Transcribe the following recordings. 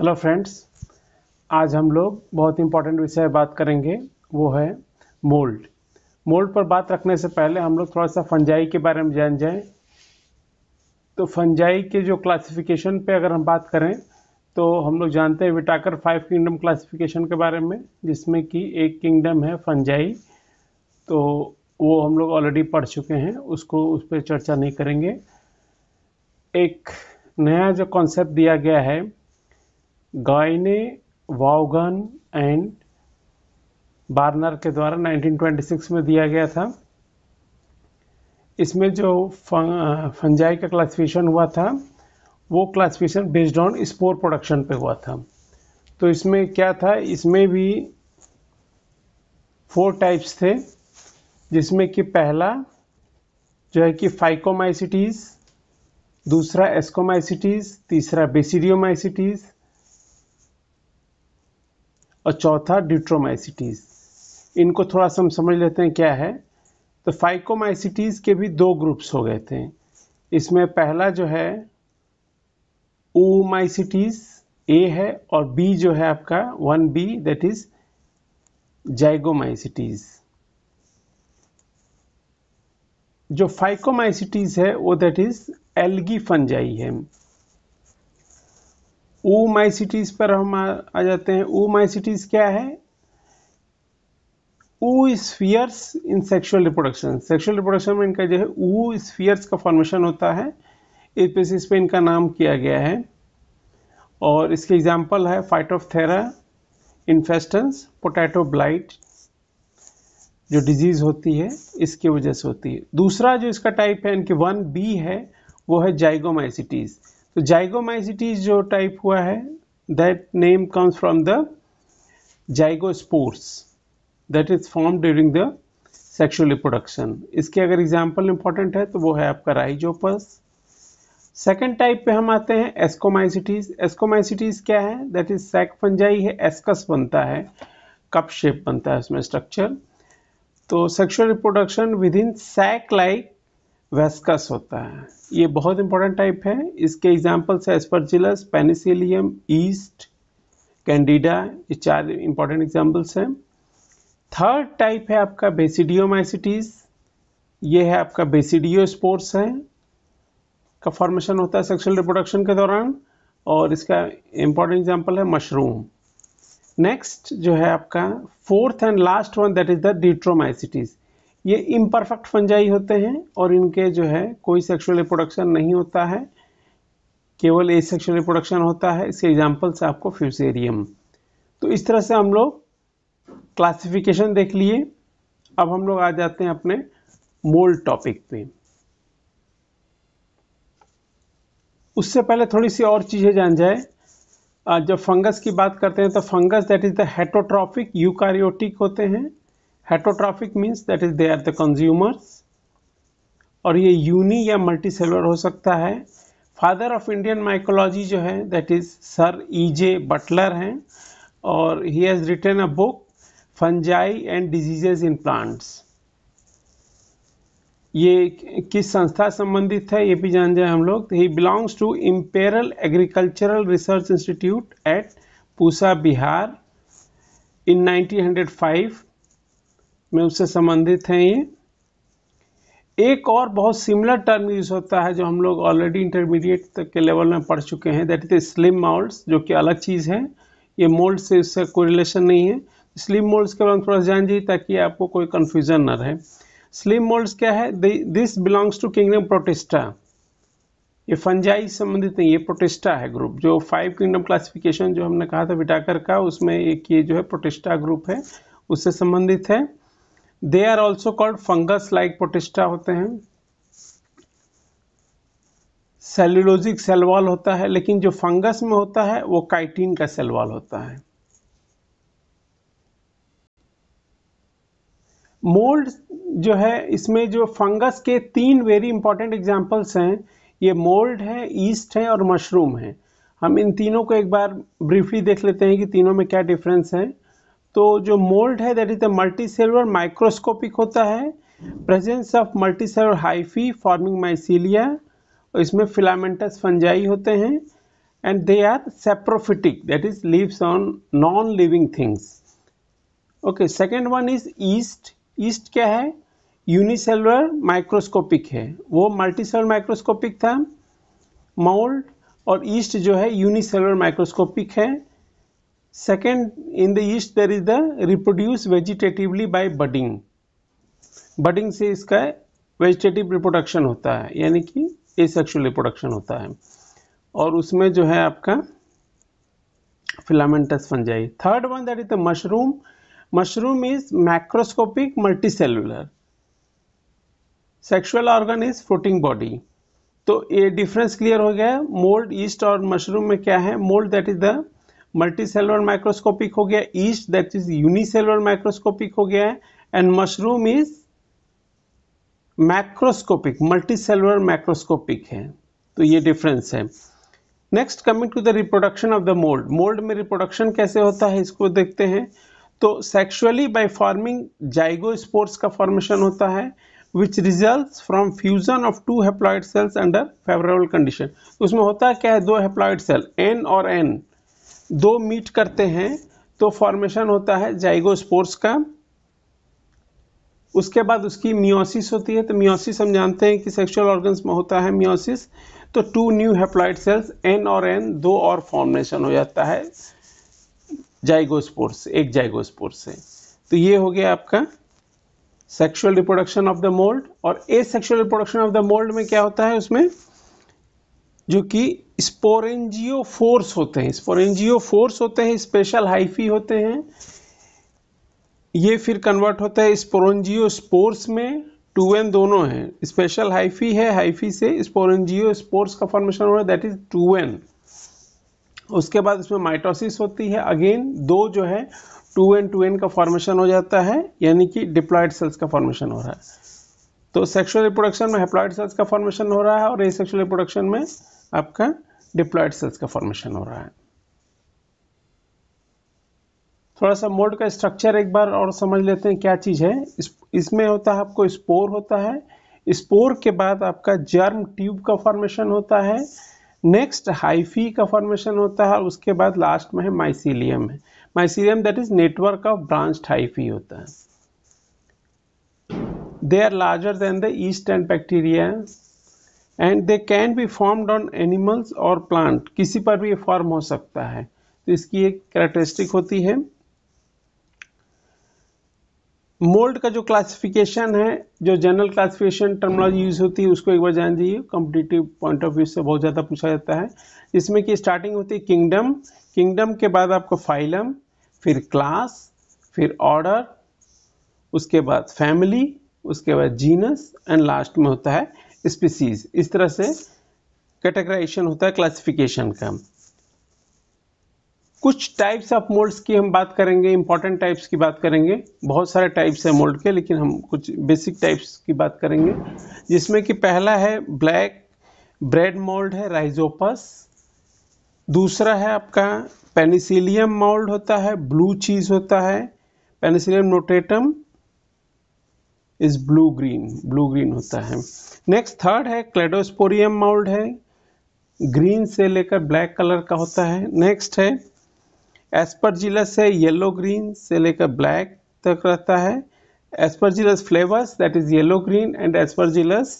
Hello friends आज हम लोग बहुत इंपॉर्टेंट विषय बात करेंगे वो है मोल्ड मोल्ड पर बात रखने से पहले हम लोग थोड़ा सा फंजाई के बारे में जान जाएं तो फंजाई के जो क्लासिफिकेशन पे अगर हम बात करें तो हम लोग जानते हैं विटाकर फाइव किंगडम क्लासिफिकेशन के बारे में जिसमें कि एक किंगडम है फंजाई तो वो हम लोग ऑलरेडी पढ़ चुके हैं उसको उस पर चर्चा नहीं करेंगे एक नया जो कॉन्सेप्ट दिया गया है गायने वाउगन एंड बार्नर के द्वारा 1926 में दिया गया था इसमें जो फंजाई का क्लासिफिकेशन हुआ था वो classification based on spore production पे हुआ था तो इसमें क्या था इसमें भी फोर टाइप्स थे जिसमें कि पहला जो है कि फाइकोमाइसिटीज़ दूसरा एस्कोमाइसिटीज़ तीसरा बेसिडियोमाइसिटीज़ और चौथा ड्यूट्रोमाइसिटीज़ इनको थोड़ा सा हम समझ लेते हैं क्या है तो फाइकोमाइसिटीज़ के भी दो ग्रुप्स हो गए थे इसमें पहला जो है ओमाइसिटीज़ ए है और बी जो है आपका one B that is zygomycetes जो फाइकोमाइसिटीज़ है वो दैट इज एल्गी फंजाई है ओ माई सिटीज़ पर हम आ, आ जाते हैं ओ माई सिटीज़ क्या है oospores in sexual reproduction sexual reproduction में इनका जो है ओ स्फियर्स का फॉर्मेशन होता है इस बेसिस पे इनका नाम किया गया है और इसके एग्जाम्पल है फाइटोफथेरा इन्फेस्टेंस पोटैटो ब्लाइट जो डिजीज़ होती है इसकी वजह से होती है दूसरा जो इसका टाइप है इनके वन बी है वो है जाइगोमाइसिटीज़ तो जाइगोमाइसिटीज जो टाइप हुआ है that name comes from the zygospores that is form during the sexual reproduction इसके अगर एग्जाम्पल इंपॉर्टेंट है तो वो है आपका राइजोपस सेकेंड टाइप पे हम आते हैं एस्कोमाइसिटीज एस्कोमाइसिटीज क्या है दैट इज सैक फंजाई है एस्कस बनता है कप शेप बनता है उसमें स्ट्रक्चर तो sexual reproduction within sac like वेस्कस होता है ये बहुत इंपॉर्टेंट टाइप है इसके एग्जाम्पल्स है एस्परजिलस पेनिसिलियम ईस्ट कैंडिडा ये चार इंपॉर्टेंट एग्जाम्पल्स हैं थर्ड टाइप है आपका बेसिडियोमाइसिटीज ये है आपका बेसिडियो स्पोर्ट्स है का फॉर्मेशन होता है सेक्सुअल रिप्रोडक्शन के दौरान और इसका इम्पॉर्टेंट एग्जाम्पल है मशरूम नेक्स्ट जो है आपका fourth and last one that is the deuteromycetes ये इम्परफेक्ट फंजाई होते हैं और इनके जो है कोई सेक्सुअल रिप्रोडक्शन नहीं होता है केवल ए सेक्सुअल रिप्रोडक्शन होता है इसके एग्जाम्पल्स आपको फ्यूसेरियम तो इस तरह से हम लोग क्लासिफिकेशन देख लिए अब हम लोग आ जाते हैं अपने मोल्ड टॉपिक पे उससे पहले थोड़ी सी और चीज़ें जान जाए जब फंगस की बात करते हैं तो fungus that is the heterotrophic eukaryotic होते हैं heterotrophic means that is they are the consumers और ये यूनी या मल्टी सेलुलर हो सकता है फादर ऑफ इंडियन माइकोलॉजी जो है that is sir E J Butler हैं और he has written a book fungi and diseases in plants ये किस संस्था संबंधित है ये भी जान जाए हम लोग he belongs to Imperial Agricultural Research Institute at Pusa Bihar in 1905 में उससे संबंधित हैं ये एक और बहुत सिमिलर टर्म यूज होता है जो हम लोग ऑलरेडी इंटरमीडिएट तक के लेवल में पढ़ चुके हैं दैट इज स्लिम मोल्ड्स जो कि अलग चीज़ है ये मोल्ड से इससे कोई रिलेशन नहीं है स्लिम मोल्ड्स के बारे में थोड़ा जान जाइए ताकि आपको कोई कन्फ्यूजन ना रहे स्लिम मोल्ड्स क्या है this belongs to kingdom Protista ये फंजाई संबंधित नहीं ये प्रोटेस्टा है ग्रुप जो फाइव किंगडम क्लासिफिकेशन जो हमने कहा था विटाकर का उसमें एक ये जो है प्रोटेस्टा ग्रुप है उससे संबंधित है they are also called fungus like Protista होते हैं सेल्यूलोजिक सेलवाल होता है लेकिन जो फंगस में होता है वो काइटिन का सेलवाल होता है मोल्ड जो है इसमें जो फंगस के तीन वेरी इंपॉर्टेंट एग्जाम्पल्स हैं ये मोल्ड है ईस्ट है और मशरूम है हम इन तीनों को एक बार ब्रीफली देख लेते हैं कि तीनों में क्या डिफरेंस है तो जो मोल्ड है that is the multicellular microscopic होता है presence of multicellular hyphae forming mycelia इसमें फिलामेंटस फंजाई होते हैं and they are saprophytic that is lives on non living things okay second one is yeast yeast क्या है unicellular microscopic है वो multicellular microscopic था मोल्ड और yeast जो है यूनिसेलुलर माइक्रोस्कोपिक है Second, in the yeast there is the reproduce vegetatively by budding. Budding से इसका वेजिटेटिव रिप्रोडक्शन होता है यानी कि ए सेक्शुअल रिप्रोडक्शन होता है और उसमें जो है आपका filamentous fungi third one that is the mushroom mushroom is macroscopic cellular sexual organ is floating body तो ये डिफरेंस क्लियर हो गया मोल्ड ईस्ट और मशरूम में क्या है mould that is the multicellular microscopic हो गया yeast that is unicellular microscopic हो गया है and mushroom is macroscopic multicellular microscopic है तो ये डिफरेंस है next coming to the reproduction of the mould mould में रिप्रोडक्शन कैसे होता है इसको देखते हैं तो sexually by forming zygospores का फॉर्मेशन होता है which result from fusion of two haploid cells under favourable condition उसमें होता है क्या है दो हेप्लॉइड सेल एन और एन दो मीट करते हैं तो फॉर्मेशन होता है जाइगोस्पोर्स का उसके बाद उसकी मियोसिस होती है तो मियोसिस हम जानते हैं कि सेक्सुअल ऑर्गन्स में होता है मियोसिस तो two new haploid cells N और एन दो और फॉर्मेशन हो जाता है जाइगोस्पोर्स एक जाइगोस्पोर्स से तो ये हो गया आपका sexual reproduction of the mould और asexual reproduction of the mould में क्या होता है उसमें जो कि स्पोरेंजियो फोर्स होते हैं स्पोरेंजियो फोर्स होते हैं स्पेशल हाइफी होते हैं ये फिर कन्वर्ट होता है स्पोरेंजियो स्पोर्स में टू एन दोनों हैं स्पेशल हाइफी है हाइफी से स्पोरेंजियो स्पोर्स का फॉर्मेशन हो रहा है दैट इज टू एन उसके बाद इसमें माइटोसिस होती है अगेन दो जो है टू एन टू एन का फॉर्मेशन हो जाता है यानी कि डिप्लॉयड सेल्स का फॉर्मेशन हो रहा है तो सेक्सुअल रिप्रोडक्शन में हेप्लॉयड सेल्स का फॉर्मेशन हो रहा है और ए सेक्सुअल रिप्रोडक्शन में आपका डिप्लॉयड सेल्स का फॉर्मेशन हो रहा है थोड़ा सा मोल्ड का स्ट्रक्चर एक बार और समझ लेते हैं क्या चीज़ है इस, इसमें होता है आपको स्पोर होता है स्पोर के बाद आपका जर्म ट्यूब का फॉर्मेशन होता है नेक्स्ट हाइफी का फॉर्मेशन होता है उसके बाद लास्ट में है माइसिलियम है mycelium that is network of branch hyphae होता है they are larger than the yeast and bacteria and they can be formed on animals और प्लांट किसी पर भी ये फॉर्म हो सकता है तो इसकी एक कैरेक्टरिस्टिक होती है मोल्ड का जो क्लासिफिकेशन है जो जनरल क्लासिफिकेशन टर्मोलॉजी यूज होती है उसको एक बार जान जाइए कॉम्पिटेटिव पॉइंट ऑफ व्यू से बहुत ज़्यादा पूछा जाता है इसमें की स्टार्टिंग होती है किंगडम किंगडम के बाद आपको फाइलम फिर क्लास फिर ऑर्डर उसके बाद फैमिली उसके बाद जीनस एंड लास्ट में होता है स्पीसीज इस तरह से कैटेगराइजेशन होता है क्लासिफिकेशन का कुछ टाइप्स ऑफ मोल्ड्स की हम बात करेंगे इंपॉर्टेंट टाइप्स की बात करेंगे बहुत सारे टाइप्स हैं मोल्ड के लेकिन हम कुछ बेसिक टाइप्स की बात करेंगे जिसमें कि पहला है ब्लैक ब्रेड मोल्ड है राइजोपस दूसरा है आपका पेनिसिलियम मोल्ड होता है ब्लू चीज़ होता है penicillium notatum is blue green blue green होता है नेक्स्ट थर्ड है क्लेडोस्पोरियम माउल्ड है ग्रीन से लेकर ब्लैक कलर का होता है नेक्स्ट है एस्परजिलस है येलो ग्रीन से लेकर ब्लैक तक रहता है aspergillus flavus that is yellow green and aspergillus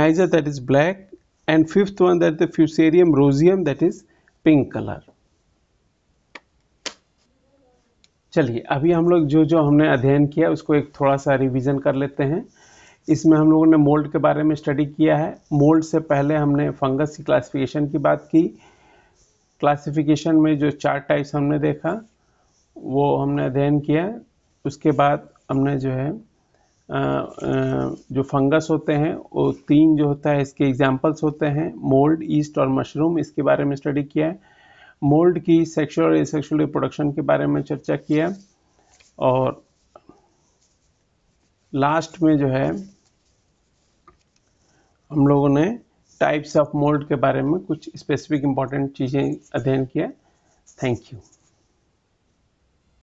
niger that is black and fifth one that the fusarium roseum that is pink colour चलिए अभी हम लोग जो जो हमने अध्ययन किया उसको एक थोड़ा सा रिवीजन कर लेते हैं इसमें हम लोगों ने मोल्ड के बारे में स्टडी किया है मोल्ड से पहले हमने फंगस की क्लासिफिकेशन की बात की क्लासिफिकेशन में जो चार टाइप्स हमने देखा वो हमने अध्ययन किया उसके बाद हमने जो है आ, आ, जो फंगस होते हैं वो तीन जो होता है इसके एग्जाम्पल्स होते हैं मोल्ड ईस्ट और मशरूम इसके बारे में स्टडी किया है मोल्ड की सेक्सुअल और एसेक्सुअल रिप्रोडक्शन के बारे में चर्चा किया और लास्ट में जो है हम लोगों ने टाइप्स ऑफ मोल्ड के बारे में कुछ स्पेसिफिक इंपॉर्टेंट चीज़ें अध्ययन किया थैंक यू